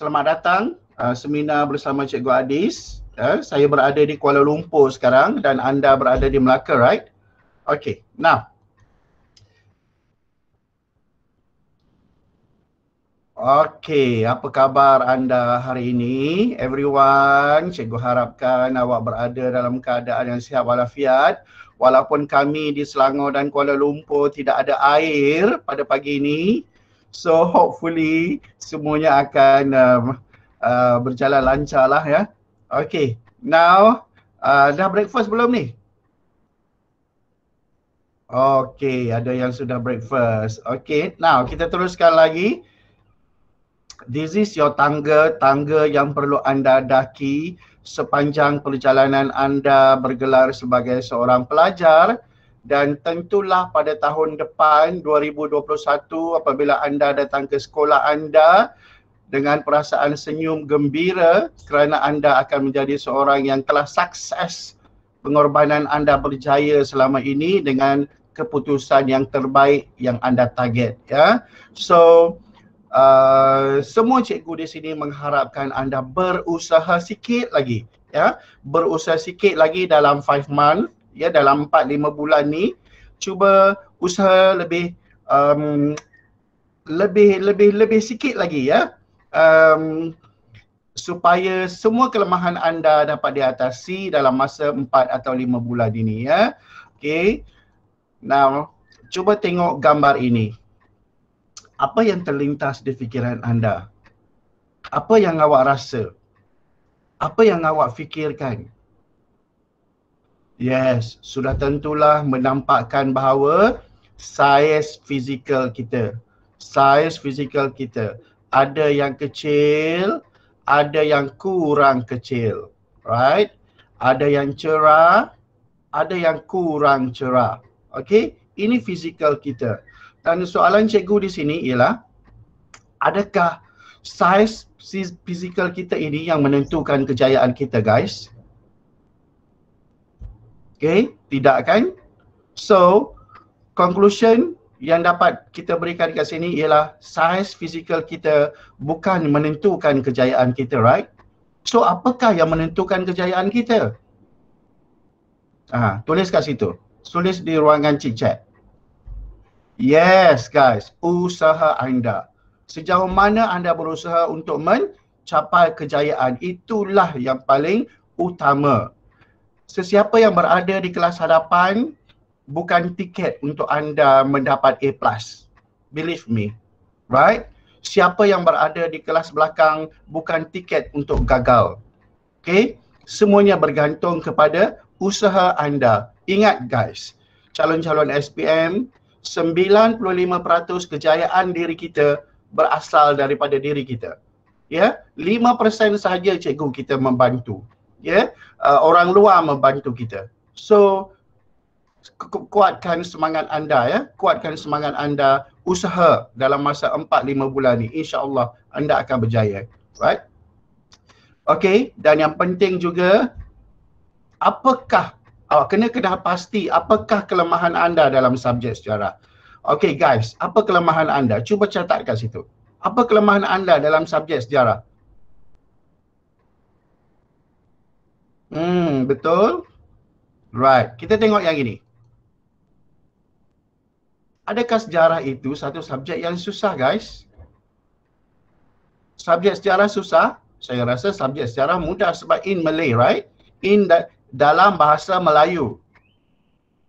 selamat datang uh, seminar bersama Cikgu Adis. Uh, saya berada di Kuala Lumpur sekarang dan anda berada di Melaka, right? Okay, now. Okay, apa khabar anda hari ini? Everyone, Cikgu harapkan awak berada dalam keadaan yang sihat walafiat. Walaupun kami di Selangor dan Kuala Lumpur tidak ada air pada pagi ini, So hopefully semuanya akan um, uh, berjalan lancar lah ya. Okay, now uh, dah breakfast belum ni? Okay, ada yang sudah breakfast. Okay, now kita teruskan lagi. This is your tangga, tangga yang perlu anda daki sepanjang perjalanan anda bergelar sebagai seorang pelajar dan tentulah pada tahun depan 2021 apabila anda datang ke sekolah anda dengan perasaan senyum gembira kerana anda akan menjadi seorang yang telah sukses pengorbanan anda berjaya selama ini dengan keputusan yang terbaik yang anda target ya so uh, semua cikgu di sini mengharapkan anda berusaha sikit lagi ya berusaha sikit lagi dalam 5 month ya dalam 4 5 bulan ni cuba usaha lebih um, lebih lebih lebih sikit lagi ya um, supaya semua kelemahan anda dapat diatasi dalam masa 4 atau 5 bulan ini ya okey now cuba tengok gambar ini apa yang terlintas di fikiran anda apa yang awak rasa apa yang awak fikirkan Yes, sudah tentulah menampakkan bahawa saiz fizikal kita. Saiz fizikal kita. Ada yang kecil, ada yang kurang kecil. Right? Ada yang cerah, ada yang kurang cerah. Okay? Ini fizikal kita. Dan soalan cikgu di sini ialah, adakah saiz fizikal kita ini yang menentukan kejayaan kita guys? Okay, tidak kan? So, conclusion yang dapat kita berikan kat sini ialah size fizikal kita bukan menentukan kejayaan kita, right? So, apakah yang menentukan kejayaan kita? Ah, tulis kat situ. Tulis di ruangan chit chat. Yes, guys. Usaha anda. Sejauh mana anda berusaha untuk mencapai kejayaan, itulah yang paling utama sesiapa yang berada di kelas hadapan bukan tiket untuk anda mendapat A+. Believe me. Right? Siapa yang berada di kelas belakang bukan tiket untuk gagal. Okay? Semuanya bergantung kepada usaha anda. Ingat guys, calon-calon SPM, 95% kejayaan diri kita berasal daripada diri kita. Ya, yeah? 5% sahaja cikgu kita membantu. Ya, yeah? uh, orang luar membantu kita. So kuatkan semangat anda ya, kuatkan semangat anda usaha dalam masa 4 5 bulan ni insya-Allah anda akan berjaya. Right? Okay, dan yang penting juga apakah awak uh, kena kena pasti apakah kelemahan anda dalam subjek sejarah. Okay guys, apa kelemahan anda? Cuba catatkan situ. Apa kelemahan anda dalam subjek sejarah? Hmm, betul. Right. Kita tengok yang ini. Adakah sejarah itu satu subjek yang susah, guys? Subjek sejarah susah? Saya rasa subjek sejarah mudah sebab in Malay, right? In da- dalam bahasa Melayu.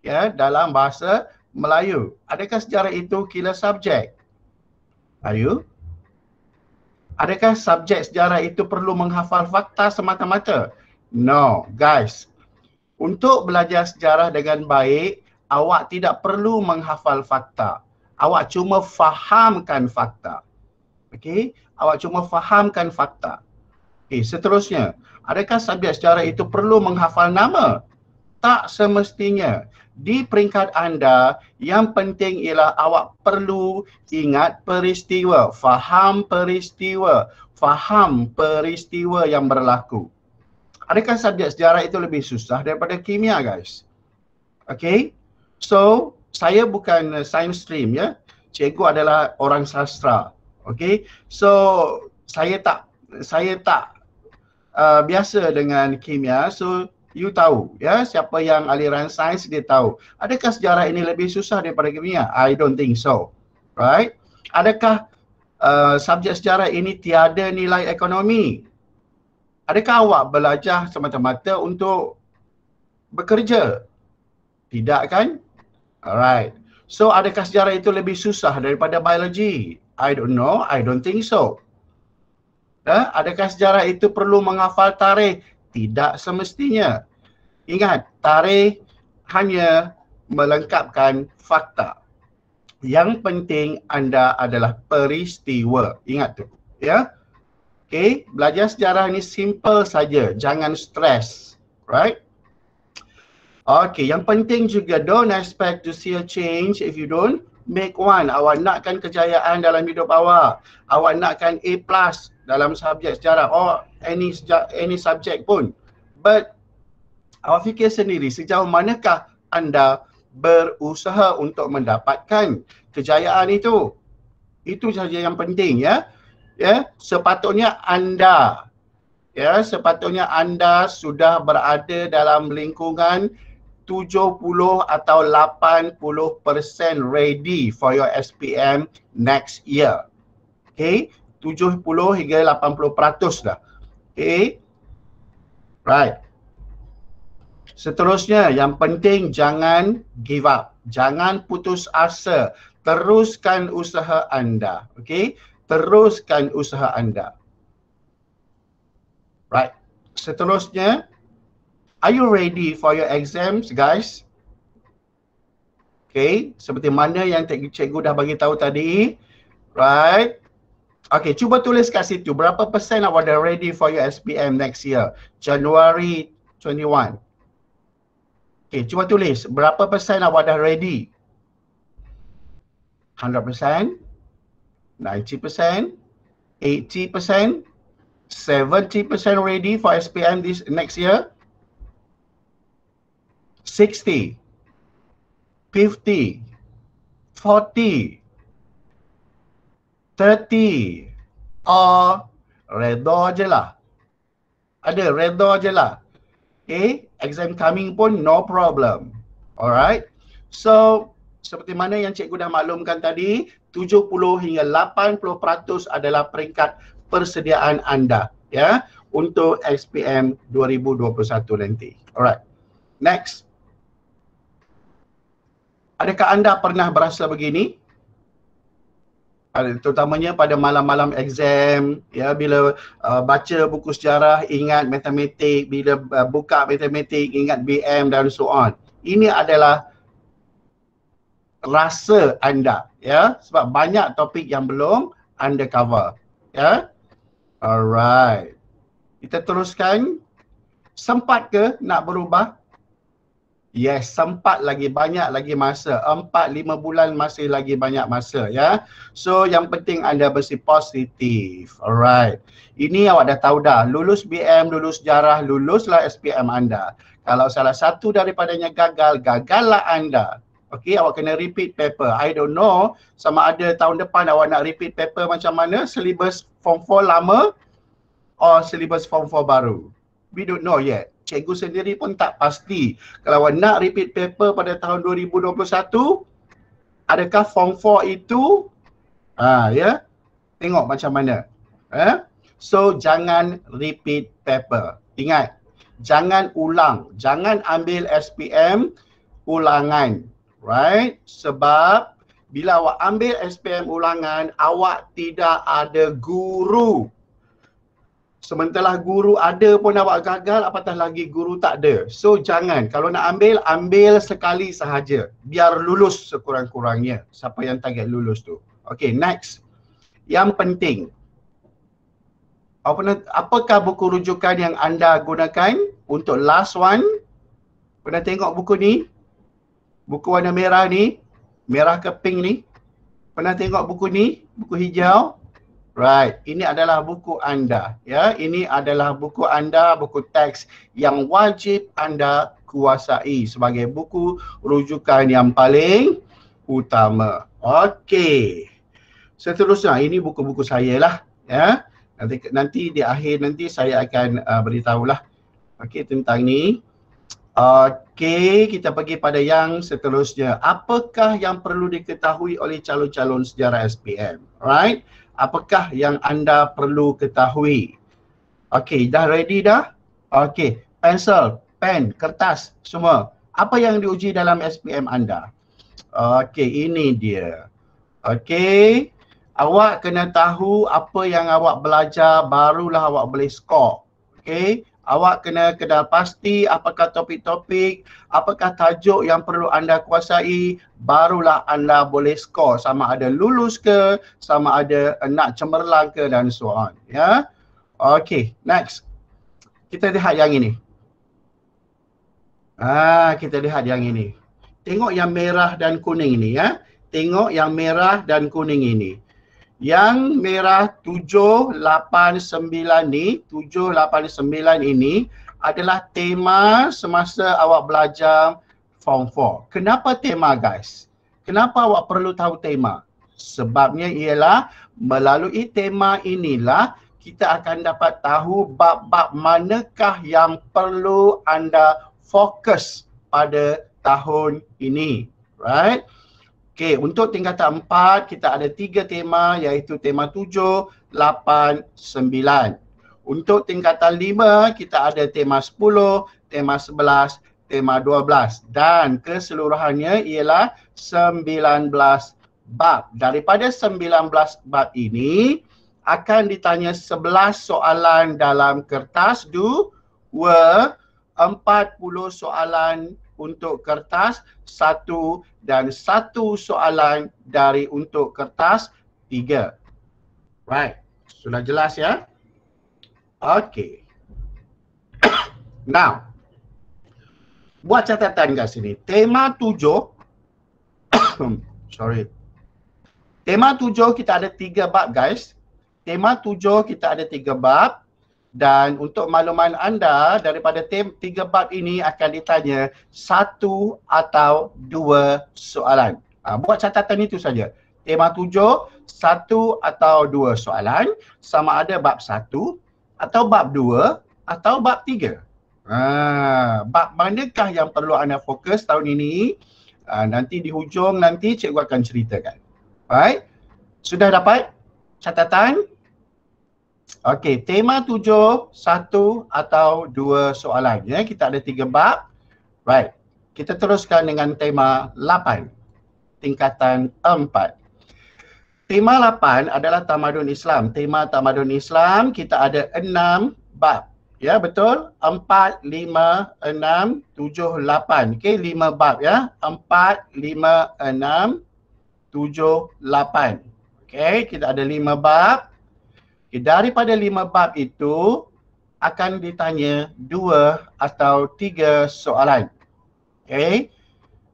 Ya, yeah, dalam bahasa Melayu. Adakah sejarah itu kira subjek? Are you? Adakah subjek sejarah itu perlu menghafal fakta semata-mata? No, guys. Untuk belajar sejarah dengan baik, awak tidak perlu menghafal fakta. Awak cuma fahamkan fakta. Okey, awak cuma fahamkan fakta. Okey, seterusnya, adakah subjek sejarah itu perlu menghafal nama? Tak semestinya. Di peringkat anda, yang penting ialah awak perlu ingat peristiwa, faham peristiwa, faham peristiwa yang berlaku. Adakah subjek sejarah itu lebih susah daripada kimia guys? Okay, so saya bukan uh, science stream ya. Cikgu adalah orang sastra. Okay, so saya tak saya tak uh, biasa dengan kimia. So you tahu ya siapa yang aliran sains dia tahu. Adakah sejarah ini lebih susah daripada kimia? I don't think so. Right? Adakah uh, subjek sejarah ini tiada nilai ekonomi? Adakah awak belajar semata-mata untuk bekerja? Tidak kan? Alright. So adakah sejarah itu lebih susah daripada biologi? I don't know. I don't think so. Eh, adakah sejarah itu perlu menghafal tarikh? Tidak semestinya. Ingat, tarikh hanya melengkapkan fakta. Yang penting anda adalah peristiwa. Ingat tu, ya? Yeah? Okay, belajar sejarah ni simple saja, jangan stres, right? Okay, yang penting juga don't expect to see a change if you don't make one. Awak nakkan kejayaan dalam hidup awak. Awak nakkan A plus dalam subjek sejarah or any any subjek pun. But awak fikir sendiri sejauh manakah anda berusaha untuk mendapatkan kejayaan itu. Itu sahaja yang penting ya. Yeah? ya sepatutnya anda ya sepatutnya anda sudah berada dalam lingkungan 70 atau 80% ready for your SPM next year. Okay, 70 hingga 80% dah. Okay, right. Seterusnya, yang penting jangan give up. Jangan putus asa. Teruskan usaha anda. Okay, teruskan usaha anda. Right. Seterusnya, are you ready for your exams, guys? Okay, seperti mana yang cikgu dah bagi tahu tadi. Right. Okay, cuba tulis kat situ berapa persen awak dah ready for your SPM next year. Januari 21. Okay, cuba tulis berapa persen awak dah ready. 100 persen. 70% ready for SPM this next year. 60, 50, 40, 30, or redo je lah. Ada redo je lah. Okay, exam coming pun no problem. Alright. So, seperti mana yang cikgu dah maklumkan tadi, 70 hingga 80% adalah peringkat persediaan anda ya untuk SPM 2021 nanti. Alright. Next. Adakah anda pernah berasa begini? Terutamanya pada malam-malam exam, ya bila uh, baca buku sejarah ingat matematik, bila uh, buka matematik ingat BM dan so on. Ini adalah rasa anda ya sebab banyak topik yang belum anda cover ya alright kita teruskan sempat ke nak berubah yes sempat lagi banyak lagi masa 4 5 bulan masih lagi banyak masa ya so yang penting anda bersih positif alright ini awak dah tahu dah lulus BM lulus sejarah luluslah SPM anda kalau salah satu daripadanya gagal gagallah anda Okay, awak kena repeat paper. I don't know sama ada tahun depan awak nak repeat paper macam mana, syllabus form 4 lama or syllabus form 4 baru. We don't know yet. Cikgu sendiri pun tak pasti. Kalau awak nak repeat paper pada tahun 2021, adakah form 4 itu ha, ya? Yeah? Tengok macam mana. Eh? So jangan repeat paper. Ingat, jangan ulang, jangan ambil SPM ulangan right? Sebab bila awak ambil SPM ulangan, awak tidak ada guru. Sementara guru ada pun awak gagal, apatah lagi guru tak ada. So jangan, kalau nak ambil, ambil sekali sahaja. Biar lulus sekurang-kurangnya. Siapa yang target lulus tu. Okay, next. Yang penting. Apakah buku rujukan yang anda gunakan untuk last one? Pernah tengok buku ni? buku warna merah ni, merah ke pink ni. Pernah tengok buku ni, buku hijau? Right. Ini adalah buku anda, ya. Ini adalah buku anda, buku teks yang wajib anda kuasai sebagai buku rujukan yang paling utama. Okey. Seterusnya, ini buku-buku saya lah, ya. Nanti nanti di akhir nanti saya akan uh, beritahulah okey tentang ni. Okey, kita pergi pada yang seterusnya. Apakah yang perlu diketahui oleh calon-calon sejarah SPM? Right? Apakah yang anda perlu ketahui? Okey, dah ready dah? Okey, pencil, pen, kertas, semua. Apa yang diuji dalam SPM anda? Okey, ini dia. Okey, awak kena tahu apa yang awak belajar barulah awak boleh skor. Okey, Awak kena kedal pasti apakah topik-topik, apakah tajuk yang perlu anda kuasai, barulah anda boleh skor sama ada lulus ke, sama ada nak cemerlang ke dan so on. Ya? Okay, next. Kita lihat yang ini. Ah, kita lihat yang ini. Tengok yang merah dan kuning ini ya. Tengok yang merah dan kuning ini. Yang merah 789 ni, 789 ini adalah tema semasa awak belajar Form 4. Kenapa tema guys? Kenapa awak perlu tahu tema? Sebabnya ialah melalui tema inilah kita akan dapat tahu bab-bab manakah yang perlu anda fokus pada tahun ini. Right? Okay, untuk tingkatan empat, kita ada tiga tema iaitu tema tujuh, lapan, sembilan. Untuk tingkatan lima, kita ada tema sepuluh, tema sebelas, tema dua belas. Dan keseluruhannya ialah sembilan belas bab. Daripada sembilan belas bab ini, akan ditanya sebelas soalan dalam kertas dua, empat puluh soalan untuk kertas satu dan satu soalan dari untuk kertas tiga. Right. Sudah jelas ya? Okay. Now. Buat catatan kat sini. Tema tujuh. Sorry. Tema tujuh kita ada tiga bab guys. Tema tujuh kita ada tiga bab. Dan untuk makluman anda daripada tim tiga bab ini akan ditanya satu atau dua soalan. Ha, buat catatan itu saja. Tema tujuh, satu atau dua soalan sama ada bab satu atau bab dua atau bab tiga. Ha, bab manakah yang perlu anda fokus tahun ini? Ha, nanti di hujung nanti cikgu akan ceritakan. Baik. Sudah dapat catatan? Okey, tema tujuh, satu atau dua soalan. Ya. Kita ada tiga bab. Right. Kita teruskan dengan tema lapan, tingkatan empat. Tema lapan adalah tamadun Islam. Tema tamadun Islam, kita ada enam bab. Ya, betul? Empat, lima, enam, tujuh, lapan. Okey, lima bab ya. Empat, lima, enam, tujuh, lapan. Okey, kita ada lima bab. Okay, daripada lima bab itu akan ditanya dua atau tiga soalan. Okay.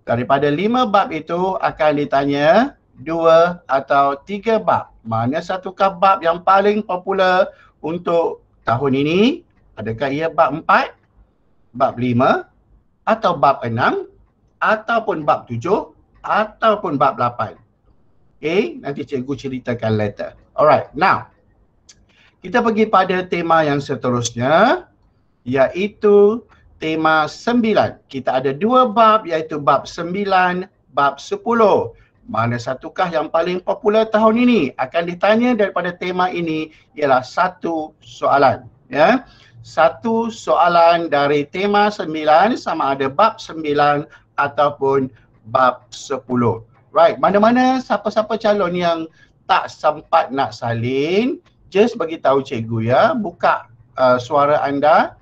Daripada lima bab itu akan ditanya dua atau tiga bab. Mana satukah bab yang paling popular untuk tahun ini? Adakah ia bab empat, bab lima atau bab enam ataupun bab tujuh ataupun bab lapan? Okay, nanti cikgu ceritakan later. Alright, now. Kita pergi pada tema yang seterusnya iaitu tema sembilan. Kita ada dua bab iaitu bab sembilan, bab sepuluh. Mana satukah yang paling popular tahun ini? Akan ditanya daripada tema ini ialah satu soalan. Ya. Satu soalan dari tema sembilan sama ada bab sembilan ataupun bab sepuluh. Right, mana-mana siapa-siapa calon yang tak sempat nak salin, just bagi tahu cikgu ya buka uh, suara anda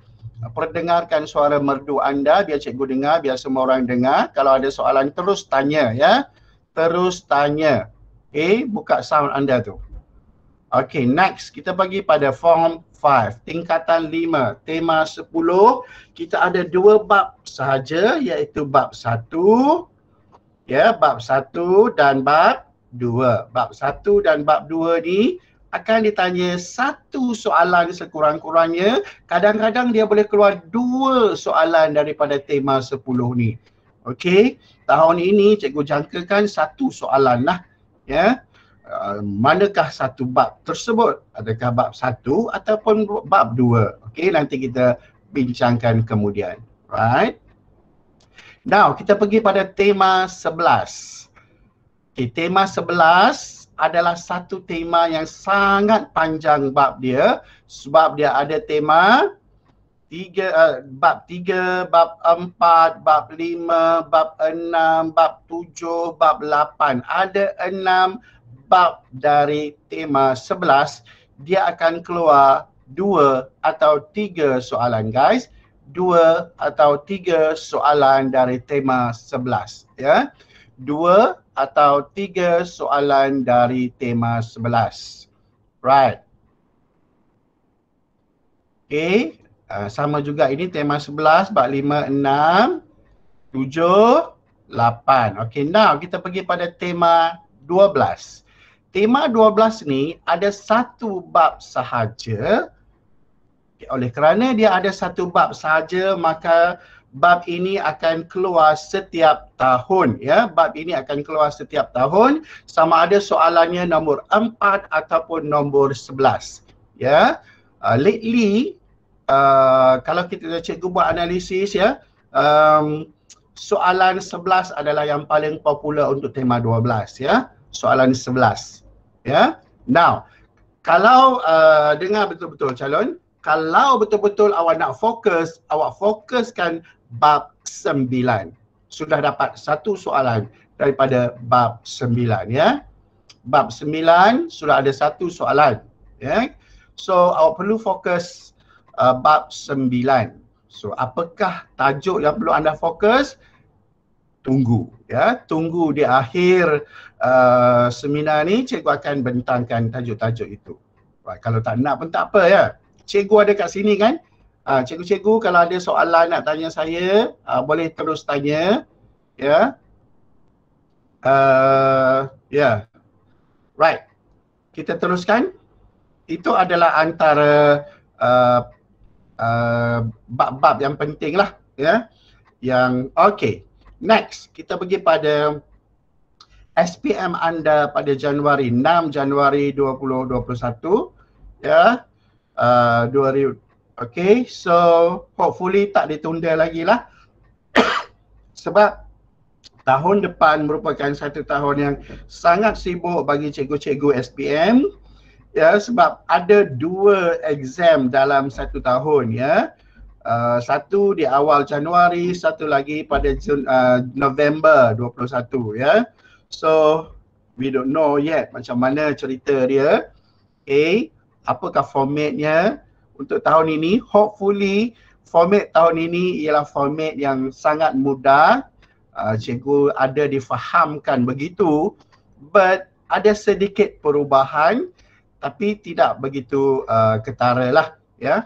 perdengarkan suara merdu anda biar cikgu dengar biar semua orang dengar kalau ada soalan terus tanya ya terus tanya okey buka sound anda tu Okay, next kita bagi pada form 5 tingkatan 5 tema 10 kita ada dua bab sahaja iaitu bab 1 ya bab 1 dan bab 2 bab 1 dan bab 2 ni akan ditanya satu soalan sekurang-kurangnya. Kadang-kadang dia boleh keluar dua soalan daripada tema sepuluh ni. Okey, tahun ini cikgu jangkakan satu soalan lah. Ya, yeah. Uh, manakah satu bab tersebut? Adakah bab satu ataupun bab dua? Okey, nanti kita bincangkan kemudian. Right? Now, kita pergi pada tema sebelas. Okey, tema sebelas adalah satu tema yang sangat panjang bab dia sebab dia ada tema tiga uh, bab tiga bab empat bab lima bab enam bab tujuh bab lapan ada enam bab dari tema sebelas dia akan keluar dua atau tiga soalan guys dua atau tiga soalan dari tema sebelas ya yeah dua atau tiga soalan dari tema sebelas. Right. Okay. Uh, sama juga ini tema sebelas, bab lima, enam, tujuh, lapan. Okay, now kita pergi pada tema dua belas. Tema dua belas ni ada satu bab sahaja. Okay, oleh kerana dia ada satu bab sahaja, maka bab ini akan keluar setiap tahun ya bab ini akan keluar setiap tahun sama ada soalannya nombor 4 ataupun nombor 11 ya uh, lately uh, kalau kita cikgu buat analisis ya um, soalan 11 adalah yang paling popular untuk tema 12 ya soalan 11 ya now kalau uh, dengar betul-betul calon kalau betul-betul awak nak fokus, awak fokuskan bab sembilan Sudah dapat satu soalan daripada bab sembilan ya. Bab sembilan sudah ada satu soalan ya. So awak perlu fokus uh, bab sembilan. So apakah tajuk yang perlu anda fokus? Tunggu ya, tunggu di akhir uh, seminar ni cikgu akan bentangkan tajuk-tajuk itu. Right. Kalau tak nak pun tak apa ya. Cikgu ada kat sini kan? Uh, cikgu-cikgu kalau ada soalan nak tanya saya, uh, boleh terus tanya. Ya. Yeah. Uh, ya. Yeah. Right. Kita teruskan. Itu adalah antara uh, uh, bab-bab yang penting lah. Ya. Yeah. Yang, okay. Next, kita pergi pada SPM anda pada Januari, 6 Januari 2021. Ya. Yeah. Uh, Okay, so hopefully tak ditunda lagi lah. Sebab tahun depan merupakan satu tahun yang sangat sibuk bagi cikgu-cikgu SPM. Ya, sebab ada dua exam dalam satu tahun ya. Uh, satu di awal Januari, satu lagi pada Jun, uh, November 21 ya. So, we don't know yet macam mana cerita dia. Okay, apakah formatnya? untuk tahun ini. Hopefully format tahun ini ialah format yang sangat mudah. Uh, cikgu ada difahamkan begitu but ada sedikit perubahan tapi tidak begitu uh, ketara lah ya. Yeah?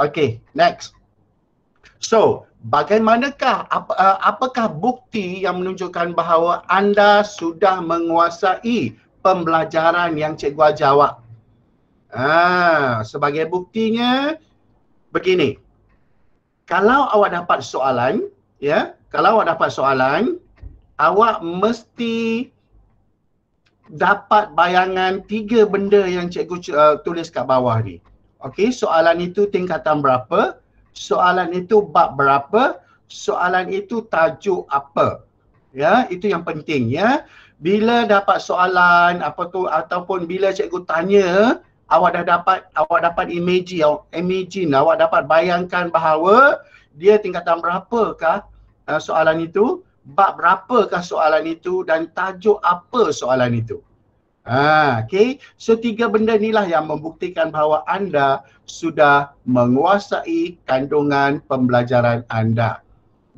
Okay next. So bagaimanakah ap, uh, ah, apakah bukti yang menunjukkan bahawa anda sudah menguasai pembelajaran yang cikgu ajar awak? Ah, sebagai buktinya begini. Kalau awak dapat soalan, ya, kalau awak dapat soalan, awak mesti dapat bayangan tiga benda yang cikgu uh, tulis kat bawah ni. Okey, soalan itu tingkatan berapa? Soalan itu bab berapa? Soalan itu tajuk apa? Ya, itu yang penting ya. Bila dapat soalan apa tu ataupun bila cikgu tanya awak dah dapat awak dapat imagine awak imagine awak dapat bayangkan bahawa dia tingkatan berapakah uh, soalan itu bab berapakah soalan itu dan tajuk apa soalan itu ha okey so tiga benda inilah yang membuktikan bahawa anda sudah menguasai kandungan pembelajaran anda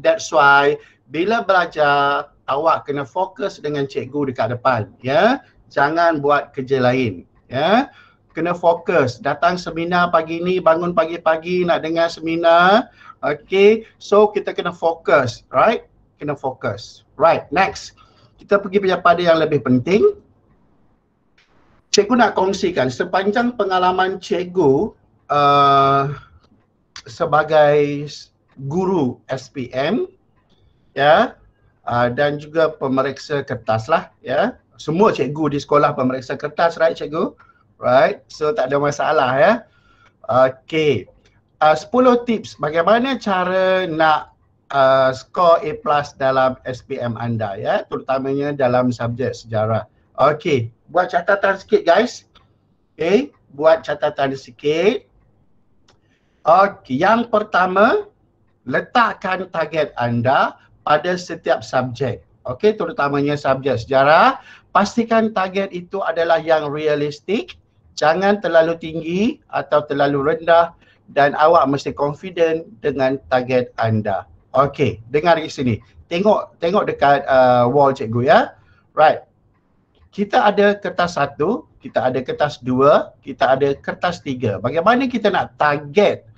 that's why bila belajar awak kena fokus dengan cikgu dekat depan ya jangan buat kerja lain ya kena fokus. Datang seminar pagi ni, bangun pagi-pagi nak dengar seminar. Okay, so kita kena fokus, right? Kena fokus. Right, next. Kita pergi pada yang lebih penting. Cikgu nak kongsikan sepanjang pengalaman cikgu uh, sebagai guru SPM ya uh, dan juga pemeriksa kertas lah ya. Semua cikgu di sekolah pemeriksa kertas right cikgu? Ya right? So tak ada masalah ya. Okay. Ah, uh, 10 tips bagaimana cara nak uh, skor A plus dalam SPM anda ya terutamanya dalam subjek sejarah. Okay, buat catatan sikit guys. Okay, buat catatan sikit. Okay, yang pertama letakkan target anda pada setiap subjek. Okay, terutamanya subjek sejarah, pastikan target itu adalah yang realistik jangan terlalu tinggi atau terlalu rendah dan awak mesti confident dengan target anda. Okey, dengar di sini. Tengok tengok dekat uh, wall cikgu ya. Right. Kita ada kertas satu, kita ada kertas dua, kita ada kertas tiga. Bagaimana kita nak target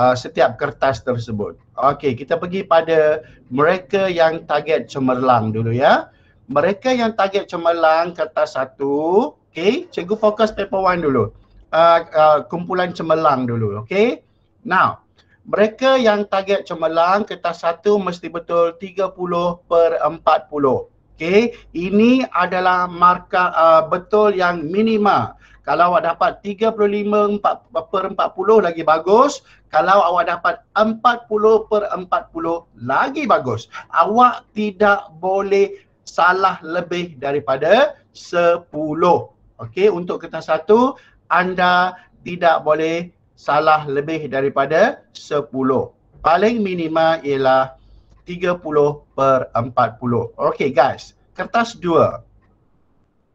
uh, setiap kertas tersebut? Okey, kita pergi pada mereka yang target cemerlang dulu ya. Mereka yang target cemerlang kertas satu, Okay, cikgu fokus paper one dulu. Uh, uh, kumpulan cemerlang dulu, okay. Now, mereka yang target cemerlang, kertas satu mesti betul 30 per 40. Okay, ini adalah markah uh, betul yang minima. Kalau awak dapat 35 per 40 lagi bagus. Kalau awak dapat 40 per 40 lagi bagus. Awak tidak boleh salah lebih daripada 10. Okey, untuk kertas satu, anda tidak boleh salah lebih daripada sepuluh. Paling minima ialah tiga puluh per empat puluh. Okey guys, kertas dua,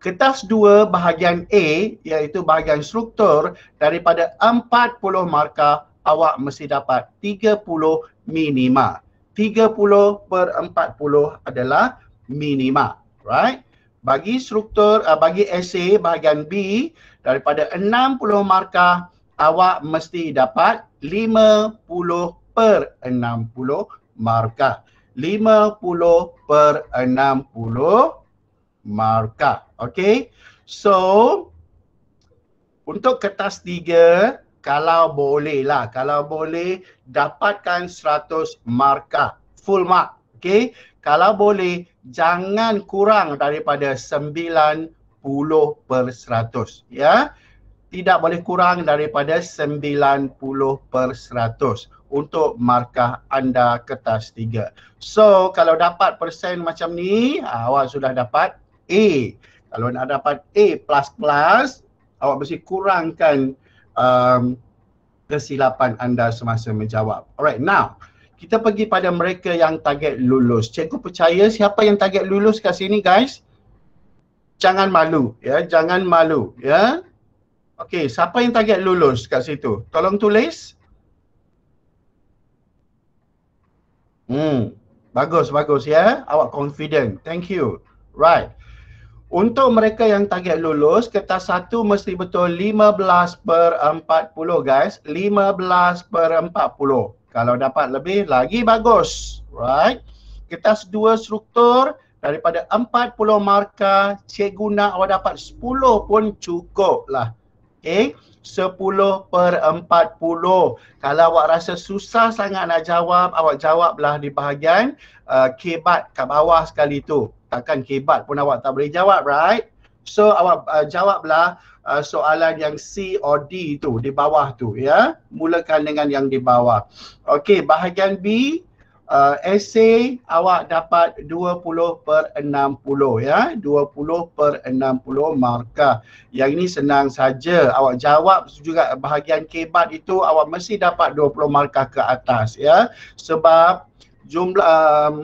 Kertas dua bahagian A iaitu bahagian struktur daripada empat puluh markah awak mesti dapat tiga puluh minima. Tiga puluh per empat puluh adalah minima. Right? bagi struktur uh, bagi essay bahagian B daripada 60 markah awak mesti dapat 50 per 60 markah 50 per 60 markah okey so untuk kertas 3 kalau boleh lah kalau boleh dapatkan 100 markah full mark Okay kalau boleh jangan kurang daripada 90 per 100 ya tidak boleh kurang daripada 90 per 100 untuk markah anda kertas 3. So kalau dapat persen macam ni, awak sudah dapat A. Kalau nak dapat A++, awak mesti kurangkan um, kesilapan anda semasa menjawab. Alright, now kita pergi pada mereka yang target lulus. Cikgu percaya siapa yang target lulus kat sini guys? Jangan malu ya, jangan malu ya. Okey, siapa yang target lulus kat situ? Tolong tulis. Hmm, bagus bagus ya. Awak confident. Thank you. Right. Untuk mereka yang target lulus, kertas satu mesti betul 15 per 40 guys. 15 per 40. Kalau dapat lebih lagi bagus. Right? Kita dua struktur daripada 40 markah cikgu nak awak dapat 10 pun cukup lah. Okay? 10 per 40. Kalau awak rasa susah sangat nak jawab, awak jawablah di bahagian uh, kebat kat bawah sekali tu. Takkan kebat pun awak tak boleh jawab, right? So awak uh, jawablah uh, soalan yang C or D tu di bawah tu ya. Mulakan dengan yang di bawah. Okey, bahagian B uh, essay awak dapat 20 per 60 ya. 20 per 60 markah. Yang ini senang saja. Awak jawab juga bahagian kebat itu awak mesti dapat 20 markah ke atas ya. Sebab jumlah um,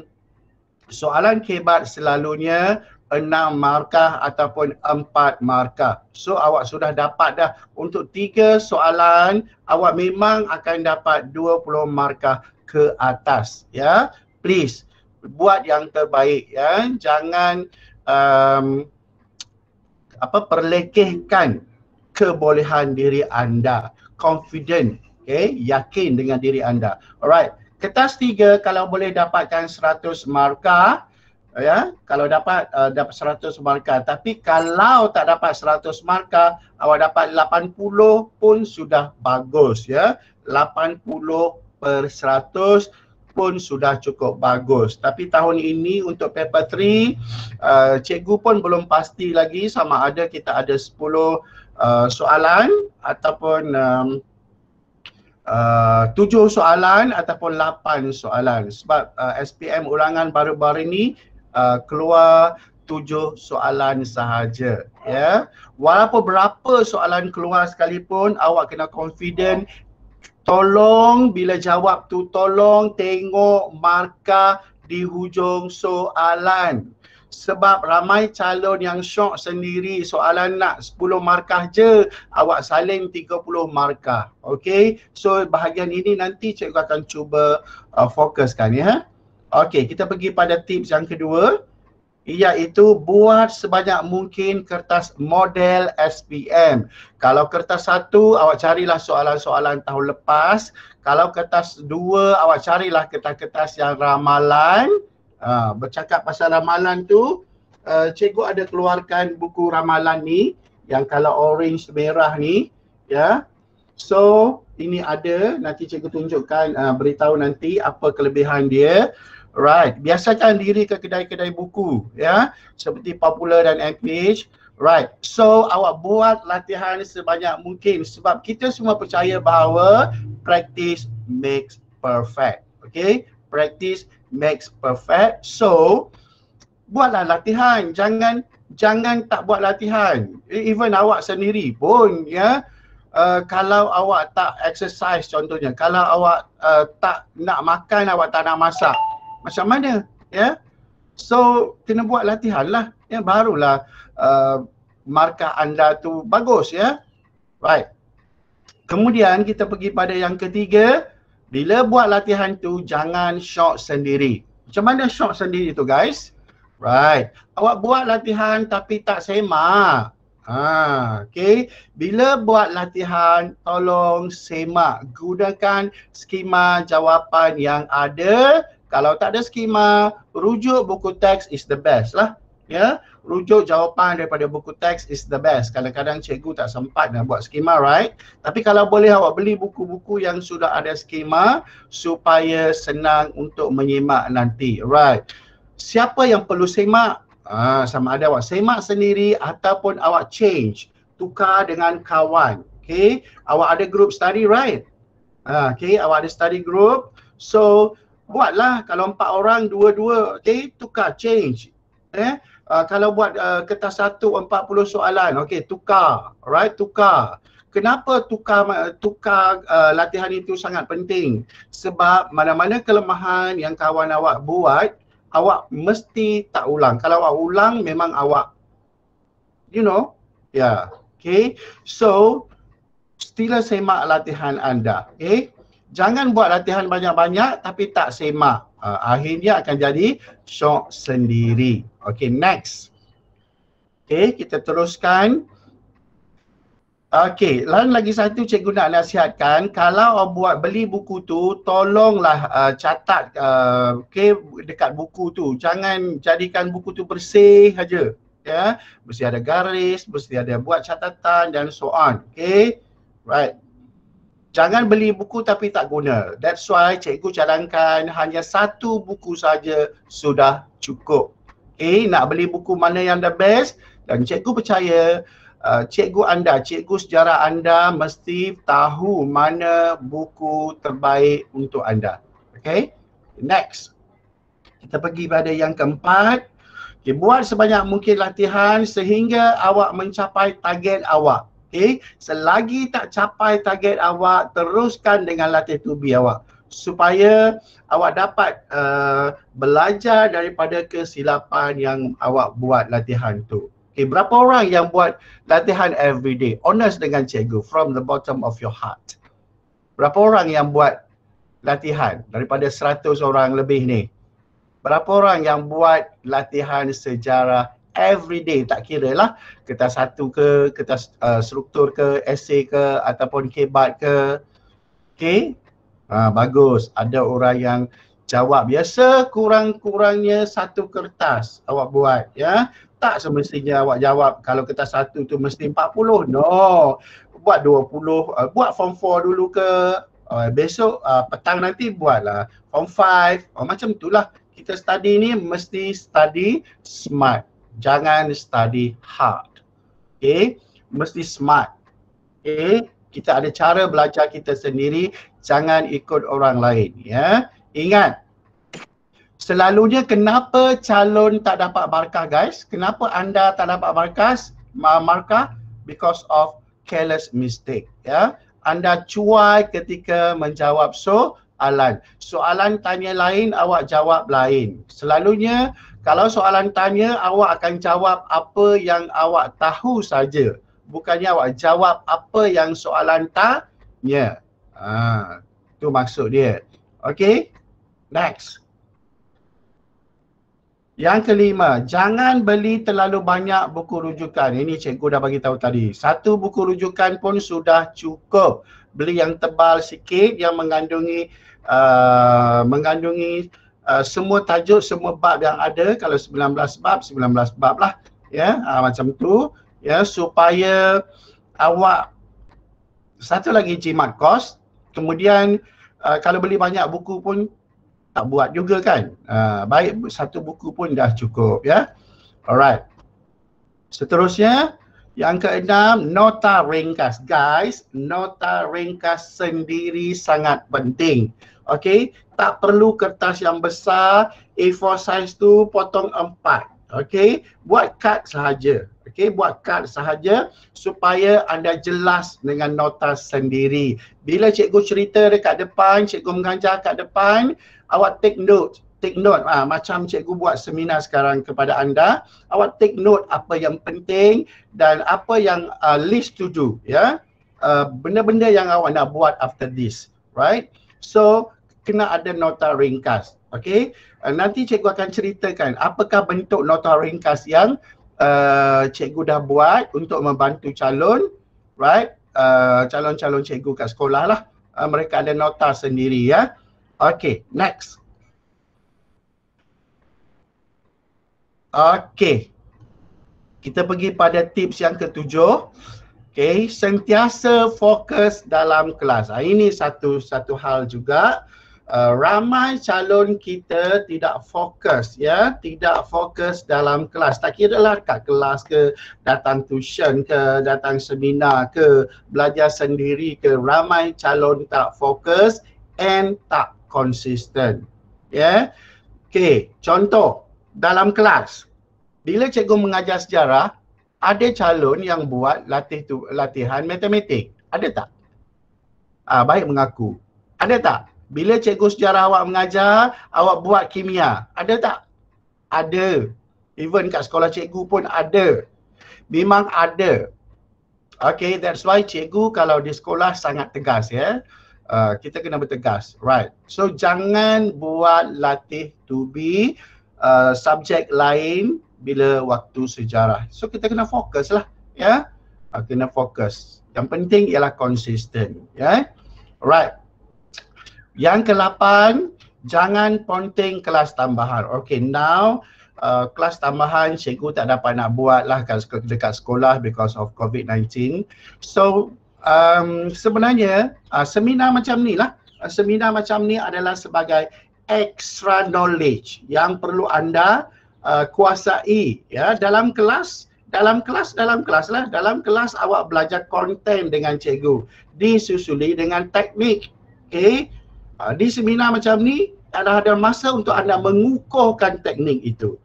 soalan kebat selalunya enam markah ataupun empat markah. So awak sudah dapat dah untuk tiga soalan awak memang akan dapat dua puluh markah ke atas ya. Please buat yang terbaik ya. Jangan um, apa perlekehkan kebolehan diri anda. Confident, okay? yakin dengan diri anda. Alright, kertas tiga kalau boleh dapatkan seratus markah Eh, ya kalau dapat uh, dapat 100 markah tapi kalau tak dapat 100 markah awak dapat 80 pun sudah bagus ya 80 per 100 pun sudah cukup bagus tapi tahun ini untuk paper 3 uh, eh, cikgu pun belum pasti lagi sama ada kita ada 10 uh, soalan ataupun um, Uh, tujuh soalan ataupun lapan soalan sebab uh, SPM ulangan baru-baru ini uh, keluar tujuh soalan sahaja ya yeah. walaupun berapa soalan keluar sekalipun awak kena confident tolong bila jawab tu tolong tengok markah di hujung soalan sebab ramai calon yang syok sendiri soalan nak 10 markah je awak saling 30 markah Okay. so bahagian ini nanti cikgu akan cuba uh, fokuskan ya yeah. Okey, kita pergi pada tips yang kedua iaitu buat sebanyak mungkin kertas model SPM. Kalau kertas satu, awak carilah soalan-soalan tahun lepas. Kalau kertas dua, awak carilah kertas-kertas yang ramalan. Uh, bercakap pasal ramalan tu, uh, cikgu ada keluarkan buku ramalan ni yang kalau orange merah ni, ya. Yeah. So, ini ada nanti cikgu tunjukkan uh, beritahu nanti apa kelebihan dia. Right. Biasakan diri ke kedai-kedai buku, ya. Yeah? Seperti popular dan engage. Right. So, awak buat latihan sebanyak mungkin sebab kita semua percaya bahawa practice makes perfect. Okay. Practice makes perfect. So, buatlah latihan. Jangan jangan tak buat latihan. Even awak sendiri pun, ya. Yeah? Uh, kalau awak tak exercise contohnya kalau awak uh, tak nak makan awak tak nak masak macam mana ya so kena buat latihan lah ya barulah uh, markah anda tu bagus ya right kemudian kita pergi pada yang ketiga bila buat latihan tu jangan shock sendiri macam mana shock sendiri tu guys right awak buat latihan tapi tak semak Ha, okay. Bila buat latihan, tolong semak. Gunakan skema jawapan yang ada kalau tak ada skema, rujuk buku teks is the best lah. Ya, yeah? rujuk jawapan daripada buku teks is the best. Kadang-kadang cikgu tak sempat nak buat skema, right? Tapi kalau boleh awak beli buku-buku yang sudah ada skema supaya senang untuk menyimak nanti, right? Siapa yang perlu semak? Ah, sama ada awak semak sendiri ataupun awak change, tukar dengan kawan. Okay, awak ada group study, right? Ah, okay, awak ada study group. So, buatlah kalau empat orang dua-dua okey tukar change eh uh, kalau buat uh, kertas satu empat puluh soalan okey tukar right tukar kenapa tukar tukar uh, latihan itu sangat penting sebab mana-mana kelemahan yang kawan awak buat awak mesti tak ulang kalau awak ulang memang awak you know ya yeah. okey so sila semak latihan anda okey jangan buat latihan banyak-banyak tapi tak semak. Uh, ah, akhirnya akan jadi shock sendiri. Okay, next. Okay, kita teruskan. Okay, lain lagi satu cikgu nak nasihatkan, kalau orang buat beli buku tu, tolonglah uh, catat uh, ah, okay, dekat buku tu. Jangan jadikan buku tu bersih saja. Ya, yeah. mesti ada garis, mesti ada buat catatan dan so on. Okay, right. Jangan beli buku tapi tak guna. That's why cikgu cadangkan hanya satu buku saja sudah cukup. Okay, nak beli buku mana yang the best? Dan cikgu percaya uh, cikgu anda, cikgu sejarah anda mesti tahu mana buku terbaik untuk anda. Okay, next. Kita pergi pada yang keempat. Okay, buat sebanyak mungkin latihan sehingga awak mencapai target awak. Okay, selagi tak capai target awak, teruskan dengan latih tubi awak supaya awak dapat uh, belajar daripada kesilapan yang awak buat latihan tu. Okay, berapa orang yang buat latihan every day? Honest dengan cikgu from the bottom of your heart. Berapa orang yang buat latihan daripada 100 orang lebih ni? Berapa orang yang buat latihan sejarah every day tak kira lah kertas satu ke kertas uh, struktur ke essay ke ataupun kebat ke okey ha, bagus ada orang yang jawab biasa kurang-kurangnya satu kertas awak buat ya tak semestinya awak jawab kalau kertas satu tu mesti 40 no buat 20 uh, buat form 4 dulu ke uh, besok uh, petang nanti buatlah form 5 uh, macam itulah kita study ni mesti study smart jangan study hard. Okay, mesti smart. Okay, kita ada cara belajar kita sendiri, jangan ikut orang lain. Ya, ingat. Selalunya kenapa calon tak dapat markah guys? Kenapa anda tak dapat markah? Markah because of careless mistake. Ya, anda cuai ketika menjawab so soalan. Soalan tanya lain, awak jawab lain. Selalunya kalau soalan tanya, awak akan jawab apa yang awak tahu saja. Bukannya awak jawab apa yang soalan tanya. Ah, ha, itu maksud dia. Okay, next. Yang kelima, jangan beli terlalu banyak buku rujukan. Ini cikgu dah bagi tahu tadi. Satu buku rujukan pun sudah cukup. Beli yang tebal sikit yang mengandungi Uh, mengandungi uh, semua tajuk semua bab yang ada kalau 19 bab 19 bab lah ya yeah, uh, macam tu ya yeah, supaya awak satu lagi jimat kos kemudian uh, kalau beli banyak buku pun tak buat juga kan uh, baik satu buku pun dah cukup ya yeah? alright seterusnya yang keenam, nota ringkas. Guys, nota ringkas sendiri sangat penting. Okey, tak perlu kertas yang besar, A4 size tu potong empat. Okey, buat kad sahaja. Okey, buat kad sahaja supaya anda jelas dengan nota sendiri. Bila cikgu cerita dekat depan, cikgu mengajar kat depan, awak take note. Take note ha, macam cikgu buat seminar sekarang kepada anda. Awak take note apa yang penting dan apa yang uh, ah, least to do. Ya, yeah? uh, benda-benda yang awak nak buat after this, right? So kena ada nota ringkas. Okey, uh, nanti cikgu akan ceritakan apakah bentuk nota ringkas yang uh, cikgu dah buat untuk membantu calon, right? Uh, calon-calon cikgu kat sekolah lah. Uh, mereka ada nota sendiri ya. Okey, next. Okey. Kita pergi pada tips yang ketujuh. Okey, sentiasa fokus dalam kelas. Ah, ini satu satu hal juga. Eh, ramai calon kita tidak fokus ya tidak fokus dalam kelas tak kira lah kat kelas ke datang tuition ke datang seminar ke belajar sendiri ke ramai calon tak fokus and tak konsisten ya okey contoh dalam kelas bila cikgu mengajar sejarah ada calon yang buat latih tu, latihan matematik ada tak ah baik mengaku ada tak bila cikgu sejarah awak mengajar, awak buat kimia. Ada tak? Ada. Even kat sekolah cikgu pun ada. Memang ada. Okay, that's why cikgu kalau di sekolah sangat tegas ya. Uh, kita kena bertegas. Right. So, jangan buat latih to be uh, subjek lain bila waktu sejarah. So, kita kena fokus lah. Ya. Yeah? Uh, kena fokus. Yang penting ialah konsisten. Ya. Yeah? Right. Yang ke-8, jangan ponting kelas tambahan. Okay, now Uh, kelas tambahan cikgu tak dapat nak buat lah dekat sekolah because of COVID-19. So um, sebenarnya uh, seminar macam ni lah. Uh, seminar macam ni adalah sebagai extra knowledge yang perlu anda uh, kuasai ya dalam kelas dalam kelas dalam kelas lah dalam kelas awak belajar konten dengan cikgu disusuli dengan teknik okay Uh, di seminar macam ni, anda ada masa untuk anda mengukuhkan teknik itu.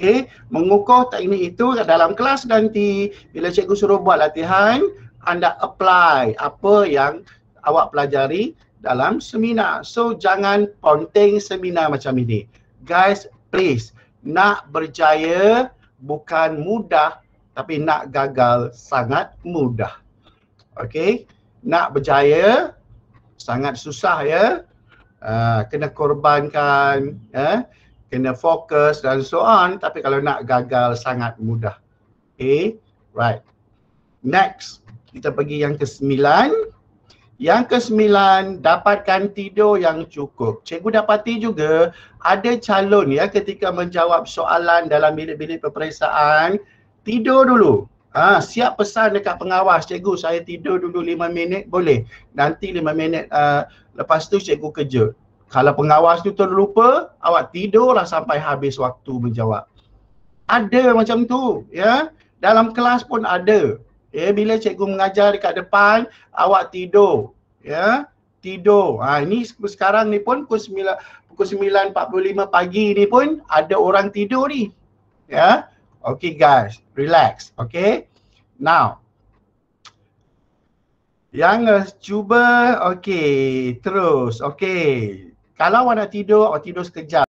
Okay? Mengukuh teknik itu dalam kelas nanti, bila cikgu suruh buat latihan, anda apply apa yang awak pelajari dalam seminar. So, jangan ponting seminar macam ini. Guys, please, nak berjaya bukan mudah, tapi nak gagal sangat mudah. Okay? Nak berjaya sangat susah ya. Ha, kena korbankan uh, kena fokus dan so on tapi kalau nak gagal sangat mudah okay right next kita pergi yang ke sembilan yang ke sembilan dapatkan tidur yang cukup cikgu dapati juga ada calon ya ketika menjawab soalan dalam bilik-bilik peperiksaan tidur dulu Ah ha, siap pesan dekat pengawas cikgu saya tidur dulu lima minit boleh. Nanti lima minit uh, lepas tu cikgu kerja. Kalau pengawas tu terlupa, awak tidurlah sampai habis waktu menjawab. Ada macam tu, ya. Dalam kelas pun ada. Ya, eh, bila cikgu mengajar dekat depan, awak tidur, ya. Tidur. Ha, ini sekarang ni pun pukul 9 pukul 9.45 pagi ni pun ada orang tidur ni. Ya. Okay, guys, relax. Okay, now. Yang uh, cuba, okay, terus, okay. Kalau awak nak tidur, awak tidur sekejap.